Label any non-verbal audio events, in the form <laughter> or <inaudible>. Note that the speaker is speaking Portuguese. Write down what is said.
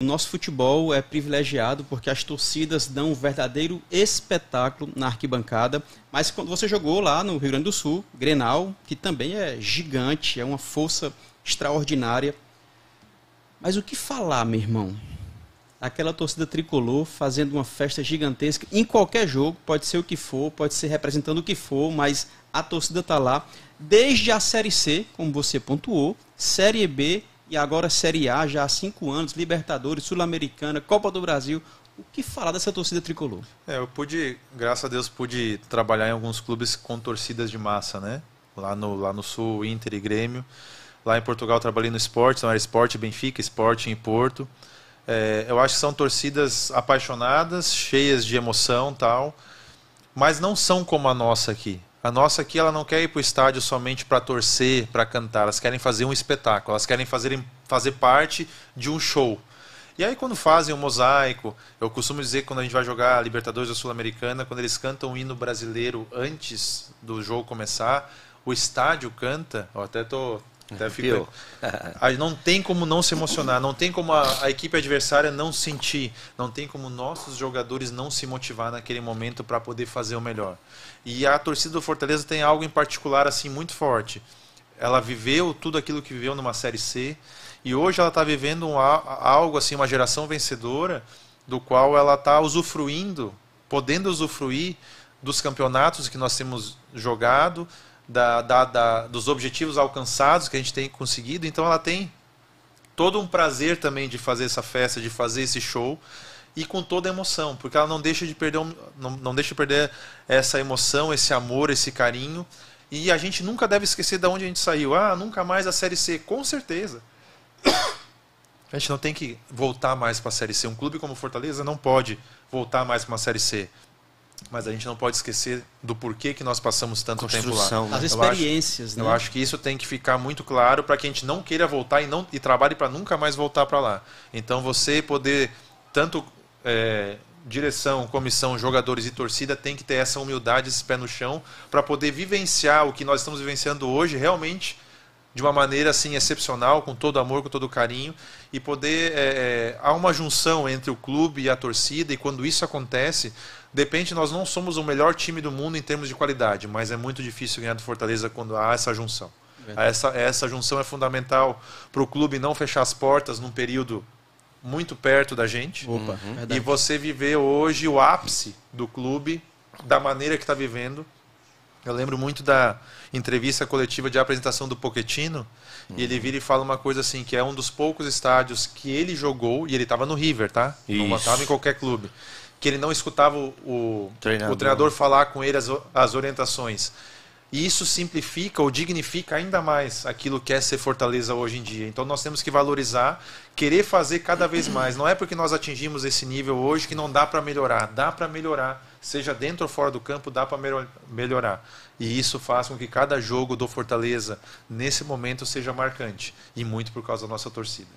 O nosso futebol é privilegiado porque as torcidas dão um verdadeiro espetáculo na arquibancada. Mas quando você jogou lá no Rio Grande do Sul, Grenal, que também é gigante, é uma força extraordinária. Mas o que falar, meu irmão? Aquela torcida tricolor fazendo uma festa gigantesca em qualquer jogo, pode ser o que for, pode ser representando o que for, mas a torcida está lá desde a Série C, como você pontuou, Série B, e agora Série A já há cinco anos, Libertadores, Sul-Americana, Copa do Brasil. O que falar dessa torcida tricolor? É, eu pude, graças a Deus, pude trabalhar em alguns clubes com torcidas de massa, né? Lá no, lá no Sul, Inter e Grêmio. Lá em Portugal trabalhei no esporte, então era esporte Benfica, esporte em Porto. É, eu acho que são torcidas apaixonadas, cheias de emoção tal, mas não são como a nossa aqui. A nossa aqui, ela não quer ir para o estádio somente para torcer, para cantar. Elas querem fazer um espetáculo, elas querem fazer, fazer parte de um show. E aí, quando fazem o um mosaico, eu costumo dizer que quando a gente vai jogar a Libertadores da Sul-Americana, quando eles cantam o hino brasileiro antes do jogo começar, o estádio canta. Eu até tô, até fico... <laughs> não tem como não se emocionar, não tem como a, a, equipe adversária não sentir, não tem como nossos jogadores não se motivar naquele momento para poder fazer o melhor. E a torcida do Fortaleza tem algo em particular assim muito forte. Ela viveu tudo aquilo que viveu numa série C e hoje ela está vivendo um, algo assim, uma geração vencedora do qual ela está usufruindo, podendo usufruir dos campeonatos que nós temos jogado, da, da, da, dos objetivos alcançados que a gente tem conseguido. Então ela tem todo um prazer também de fazer essa festa, de fazer esse show e com toda a emoção, porque ela não deixa de perder, não, não deixa de perder essa emoção, esse amor, esse carinho. E a gente nunca deve esquecer de onde a gente saiu. Ah, nunca mais a Série C, com certeza. A gente não tem que voltar mais para a Série C. Um clube como Fortaleza não pode voltar mais para uma Série C mas a gente não pode esquecer do porquê que nós passamos tanto tempo lá. Né? As experiências, eu acho, né? Eu acho que isso tem que ficar muito claro para que a gente não queira voltar e não e trabalhe para nunca mais voltar para lá. Então você poder tanto é, direção, comissão, jogadores e torcida tem que ter essa humildade, esse pé no chão para poder vivenciar o que nós estamos vivenciando hoje realmente de uma maneira assim excepcional, com todo amor, com todo carinho, e poder é, é, há uma junção entre o clube e a torcida, e quando isso acontece, de repente nós não somos o melhor time do mundo em termos de qualidade, mas é muito difícil ganhar do Fortaleza quando há essa junção. Essa, essa junção é fundamental para o clube não fechar as portas num período muito perto da gente. Opa, uhum. E você viver hoje o ápice do clube da maneira que está vivendo eu lembro muito da entrevista coletiva de apresentação do Poquetino, uhum. e ele vira e fala uma coisa assim, que é um dos poucos estádios que ele jogou, e ele estava no River, tá? Isso. Não estava em qualquer clube. Que ele não escutava o, o treinador, o treinador falar com ele as, as orientações. E isso simplifica ou dignifica ainda mais aquilo que é ser Fortaleza hoje em dia. Então nós temos que valorizar, querer fazer cada vez <clears throat> mais. Não é porque nós atingimos esse nível hoje que não dá para melhorar. Dá para melhorar, seja dentro ou fora do campo, dá para melhorar. E isso faz com que cada jogo do Fortaleza nesse momento seja marcante e muito por causa da nossa torcida.